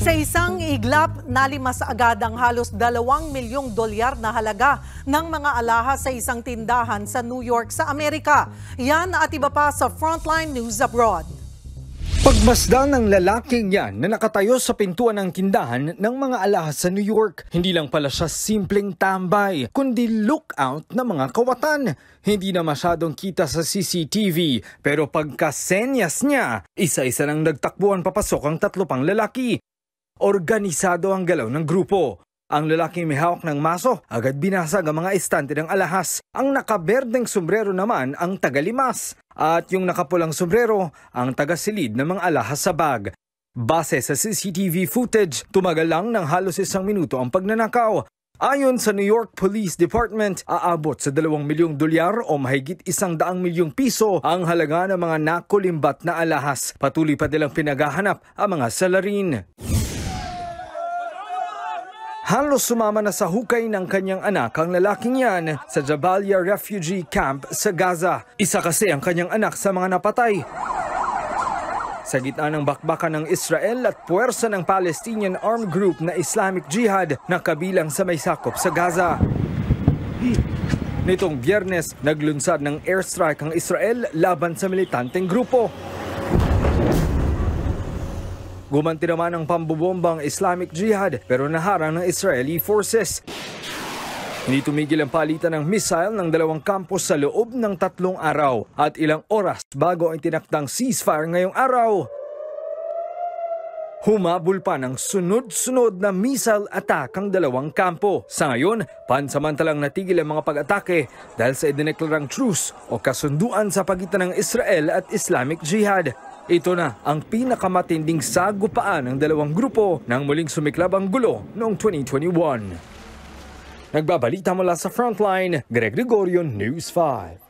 Sa isang iglap, nalimas agad ang halos 2 milyong dolyar na halaga ng mga alaha sa isang tindahan sa New York sa Amerika. Yan at iba pa sa Frontline News Abroad. Pagmasdan ng lalaking yan na nakatayo sa pintuan ng tindahan ng mga alahas sa New York, hindi lang pala siya simpleng tambay, kundi lookout ng mga kawatan. Hindi na masyadong kita sa CCTV, pero pagkasenyas niya, isa-isa nang nagtakbuhan papasok ang tatlo pang lalaki. Organisado ang galaw ng grupo. Ang lalaking may hawak ng maso, agad binasag ang mga estante ng alahas. Ang nakaberdeng sombrero naman ang tagalimas at yung nakapulang sombrero ang tagasilid ng mga alahas sa bag. Base sa CCTV footage, tumagal lang ng halos isang minuto ang pagnanakaw. Ayon sa New York Police Department, aabot sa 2 milyong dolyar o mahigit isang daang milyong piso ang halaga ng mga nakulimbat na alahas. Patuloy pa nilang pinaghahanap ang mga salarin. Halos sumama na sa hukay ng kanyang anak ang lalaking yan sa Jabalia Refugee Camp sa Gaza. Isa kasi ang kanyang anak sa mga napatay. Sa gitna ng bakbakan ng Israel at puwersa ng Palestinian Armed Group na Islamic Jihad na kabilang sa may sakop sa Gaza. Nitong biyernes, naglunsad ng airstrike ang Israel laban sa militanteng grupo. Gumanti naman ang pambobombang Islamic Jihad pero naharang ng Israeli forces. Hindi tumigil ang palitan ng missile ng dalawang campus sa loob ng tatlong araw at ilang oras bago ang tinakdang ceasefire ngayong araw. Humabol pa ng sunod-sunod na missile attack ang dalawang kampo. Sa ngayon, pansamantalang natigil ang mga pag-atake dahil sa idineklarang truce o kasunduan sa pagitan ng Israel at Islamic Jihad. Ito na ang pinakamatinding sagupaan ng dalawang grupo nang muling sumiklab ang gulo noong 2021. Nagbabalita mula sa Frontline, Greg Gregorio, News 5.